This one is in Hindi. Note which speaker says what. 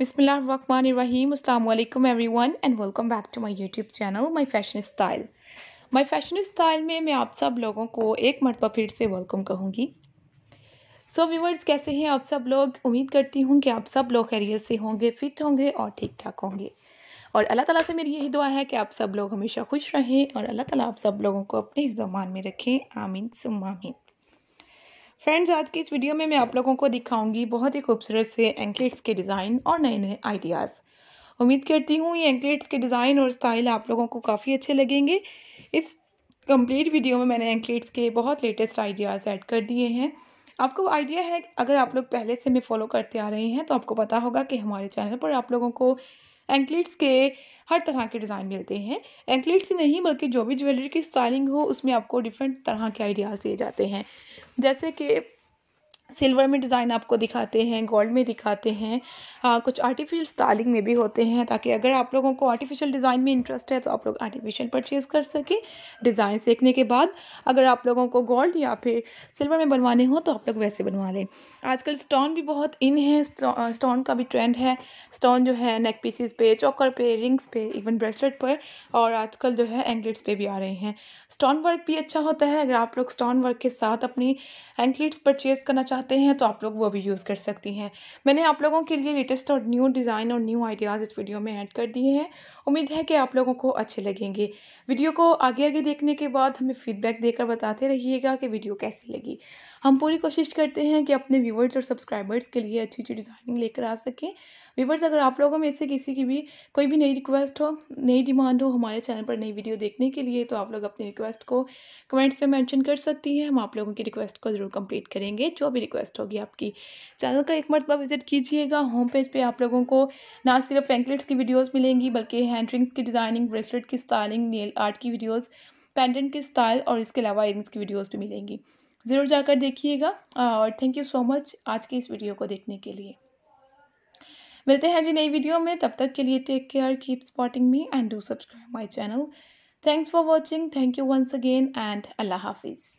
Speaker 1: रहीम अल्लाम everyone and welcome back to my YouTube channel my fashion style my fashion style में मैं आप सब लोगों को एक मरतबा फिर से वेलकम कहूँगी सो व्यूवर्स कैसे हैं आप सब लोग उम्मीद करती हूँ कि आप सब लोग खैरियत से होंगे फिट होंगे और ठीक ठाक होंगे और अल्लाह ताला से मेरी यही दुआ है कि आप सब लोग हमेशा खुश रहें और अल्लाह ताला आप सब लोगों को अपने जमान में रखें आमीन सुमामीन फ्रेंड्स आज की इस वीडियो में मैं आप लोगों को दिखाऊंगी बहुत ही खूबसूरत से एंकलेट्स के डिज़ाइन और नए नए आइडियाज़ उम्मीद करती हूँ ये एंकलेट्स के डिज़ाइन और स्टाइल आप लोगों को काफ़ी अच्छे लगेंगे इस कंप्लीट वीडियो में मैंने एंकलेट्स के बहुत लेटेस्ट आइडियाज़ ऐड कर दिए हैं आपको आइडिया है अगर आप लोग पहले से हमें फॉलो करते आ रहे हैं तो आपको पता होगा कि हमारे चैनल पर आप लोगों को एंकलेट्स के हर तरह के डिज़ाइन मिलते हैं एंकलेट्स ही नहीं बल्कि जो भी ज्वेलरी की स्टाइलिंग हो उसमें आपको डिफरेंट तरह के आइडियाज़ दिए जाते हैं जैसे कि सिल्वर में डिज़ाइन आपको दिखाते हैं गोल्ड में दिखाते हैं आ, कुछ आर्टिफिशियल स्टाइलिंग में भी होते हैं ताकि अगर आप लोगों को आर्टिफिशियल डिज़ाइन में इंटरेस्ट है तो आप लोग आर्टिफिशियल परचेज़ कर सकें डिज़ाइन देखने के बाद अगर आप लोगों को गोल्ड या फिर सिल्वर में बनवाने हो तो आप लोग वैसे बनवा लें आजकल स्टोन भी बहुत इन है स्टोन का भी ट्रेंड है स्टोन जो है नेक पीसीस पे चौकर पे रिंग्स पे इवन ब्रेसलेट पर और आजकल जो है एंकलेट्स पे भी आ रहे हैं स्टोन वर्क भी अच्छा होता है अगर आप लोग स्टोन वर्क के साथ अपनी एंकलेट्स परचेज़ करना चाहते चाहते हैं तो आप लोग वो भी यूज़ कर सकती हैं मैंने आप लोगों के लिए लेटेस्ट और न्यू डिज़ाइन और न्यू आइडियाज़ इस वीडियो में ऐड कर दिए हैं उम्मीद है कि आप लोगों को अच्छे लगेंगे वीडियो को आगे आगे देखने के बाद हमें फीडबैक देकर बताते रहिएगा कि वीडियो कैसी लगी हम पूरी कोशिश करते हैं कि अपने व्यूवर्स और सब्सक्राइबर्स के लिए अच्छी अच्छी डिज़ाइनिंग लेकर आ सकें व्यूवर्स अगर आप लोगों में से किसी की भी कोई भी नई रिक्वेस्ट हो नई डिमांड हो हमारे चैनल पर नई वीडियो देखने के लिए तो आप लोग अपनी रिक्वेस्ट को कमेंट्स में मेंशन कर सकती हैं हम आप लोगों की रिक्वेस्ट को ज़रूर कंप्लीट करेंगे जो भी रिक्वेस्ट होगी आपकी चैनल का एक मरतबा विजिट कीजिएगा होम पेज पे आप लोगों को ना सिर्फ फैंकलेट्स की वीडियोस मिलेंगी बल्कि हैंड रिंग्स की डिज़ाइनिंग ब्रेसलेट की स्टाइलिंग नेल आर्ट की वीडियोस पेंडेंट की स्टाइल और इसके अलावा इयरिंग्स की वीडियोज भी मिलेंगी ज़रूर जाकर देखिएगा और थैंक यू सो मच आज की इस वीडियो को देखने के लिए मिलते हैं जी नई वीडियो में तब तक के लिए take care keep spotting me and do subscribe my channel thanks for watching thank you once again and अल्लाह हाफिज़